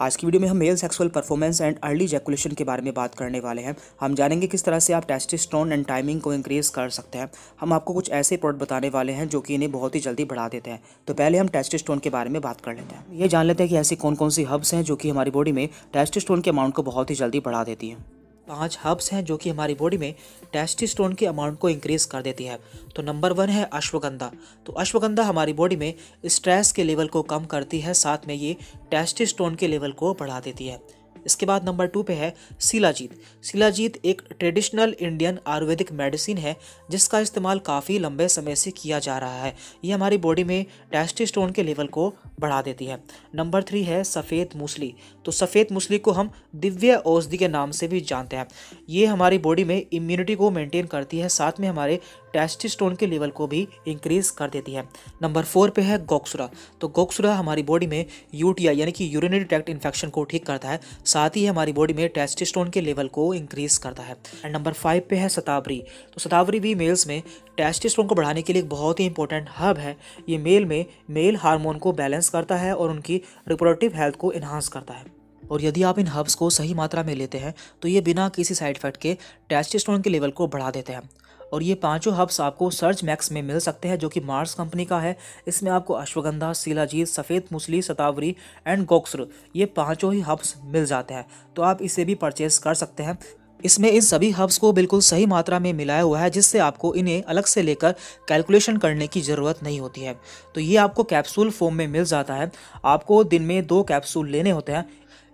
आज की वीडियो में हम male sexual performance and early ejaculation के बारे में बात करने वाले हैं हम जानेंगे किस तरह से आप टेस्टिस्टोन एंड टाइमिंग को इंक्रीज़ कर सकते हैं हम आपको कुछ ऐसे प्रोडक्ट बताने वाले हैं जो कि इन्हें बहुत ही जल्दी बढ़ा देते हैं तो पहले हम टेस्टिस्टोन के बारे में बात कर लेते हैं ये जान लेते हैं कि ऐसी कौन कौन सी हब्स हैं जो कि हमारी बॉडी में टेस्टिस्टोन के अमाउंट को बहुत ही जल्दी बढ़ा देती हैं पांच हर्ब्स हैं जो कि हमारी बॉडी में टेस्टिस्टोन के अमाउंट को इंक्रीज कर देती है तो नंबर वन है अश्वगंधा तो अश्वगंधा हमारी बॉडी में स्ट्रेस के लेवल को कम करती है साथ में ये टेस्टिस्टोन के लेवल को बढ़ा देती है इसके बाद नंबर टू पे है सिलाजीत सिलाजीत एक ट्रेडिशनल इंडियन आयुर्वेदिक मेडिसिन है जिसका इस्तेमाल काफ़ी लंबे समय से किया जा रहा है ये हमारी बॉडी में टेस्टिस्टोन के लेवल को बढ़ा देती है नंबर थ्री है सफ़ेद मूसली तो सफ़ेद मूसली को हम दिव्य औषधि के नाम से भी जानते हैं ये हमारी बॉडी में इम्यूनिटी को मेंटेन करती है साथ में हमारे टेस्टिस्टोन के लेवल को भी इंक्रीज कर देती है नंबर फोर पे है गोक्सुरा तो गोक्सुरा हमारी बॉडी में यूटीआई यानी कि यूरिनरी ट्रैक्ट इन्फेक्शन को ठीक करता है साथ ही हमारी बॉडी में टेस्टिस्टोन के लेवल को इंक्रीज करता है एंड नंबर फाइव पे है सतावरी तो सतावरी भी मेल्स में टेस्टिस्टोन को बढ़ाने के लिए एक बहुत ही इंपॉर्टेंट हब है ये मेल में मेल हार्मोन को बैलेंस करता है और उनकी रिपोर्टिव हेल्थ को इन्हांस करता है और यदि आप इन हर्ब्स को सही मात्रा में लेते हैं तो ये बिना किसी साइड इफेक्ट के टेस्टिस्टोन के लेवल को बढ़ा देते हैं और ये पांचों हब्स आपको सर्च मैक्स में मिल सकते हैं जो कि मार्स कंपनी का है इसमें आपको अश्वगंधा सिलाजीत सफ़ेद मुसली सतावरी एंड गोक्सर ये पाँचों ही हब्स मिल जाते हैं तो आप इसे भी परचेज कर सकते हैं इसमें इन सभी हब्स को बिल्कुल सही मात्रा में मिलाया हुआ है जिससे आपको इन्हें अलग से लेकर कैलकुलेशन करने की ज़रूरत नहीं होती है तो ये आपको कैप्सूल फॉर्म में मिल जाता है आपको दिन में दो कैप्सूल लेने होते हैं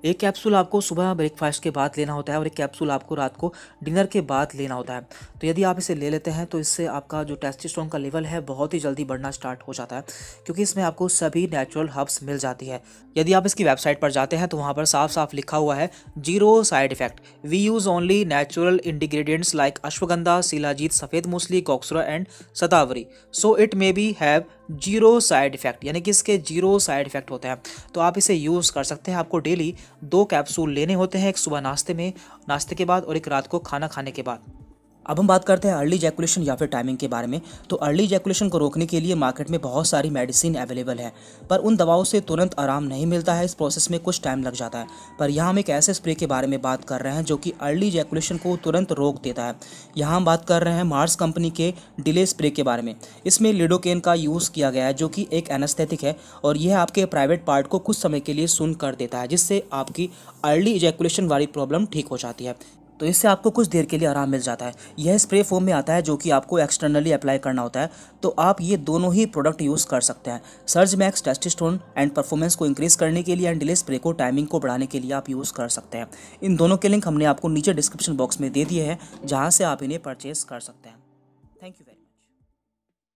एक कैप्सूल आपको सुबह ब्रेकफास्ट के बाद लेना होता है और एक कैप्सूल आपको रात को डिनर के बाद लेना होता है तो यदि आप इसे ले लेते हैं तो इससे आपका जो टेस्टिस्ट्रॉन का लेवल है बहुत ही जल्दी बढ़ना स्टार्ट हो जाता है क्योंकि इसमें आपको सभी नेचुरल हर्ब्स मिल जाती है यदि आप इसकी वेबसाइट पर जाते हैं तो वहाँ पर साफ साफ लिखा हुआ है zero side effect we use only natural ingredients like ashwagandha shilajit safed musli कॉक्सरा and shatavari so it may be have zero side effect यानी कि इसके जीरो साइड इफेक्ट होते हैं तो आप इसे यूज़ कर सकते हैं आपको डेली दो कैप्सूल लेने होते हैं एक सुबह नाश्ते में नाश्ते के बाद और एक रात को खाना खाने के बाद अब हम बात करते हैं अर्ली जैकुलेशन या फिर टाइमिंग के बारे में तो अर्ली जैकुलेशन को रोकने के लिए मार्केट में बहुत सारी मेडिसिन अवेलेबल है पर उन दवाओं से तुरंत आराम नहीं मिलता है इस प्रोसेस में कुछ टाइम लग जाता है पर यहाँ हम एक ऐसे स्प्रे के बारे में बात कर रहे हैं जो कि अर्ली जैकुलेशन को तुरंत रोक देता है यहाँ हम बात कर रहे हैं मार्स कंपनी के डिले स्प्रे के बारे में इसमें लिडोकेन का यूज़ किया गया है जो कि एक एनास्थेटिक है और यह आपके प्राइवेट पार्ट को कुछ समय के लिए सुन कर देता है जिससे आपकी अर्ली इजैकुलेशन वाली प्रॉब्लम ठीक हो जाती है तो इससे आपको कुछ देर के लिए आराम मिल जाता है यह स्प्रे फॉर्म में आता है जो कि आपको एक्सटर्नली अप्लाई करना होता है तो आप ये दोनों ही प्रोडक्ट यूज़ कर सकते हैं surge max testosterone and performance को इंक्रीज़ करने के लिए एंड डिले स्प्रे को टाइमिंग को बढ़ाने के लिए आप यूज़ कर सकते हैं इन दोनों के लिंक हमने आपको नीचे डिस्क्रिप्शन बॉक्स में दे दिए हैं जहाँ से आप इन्हें परचेज़ कर सकते हैं थैंक यू वेरी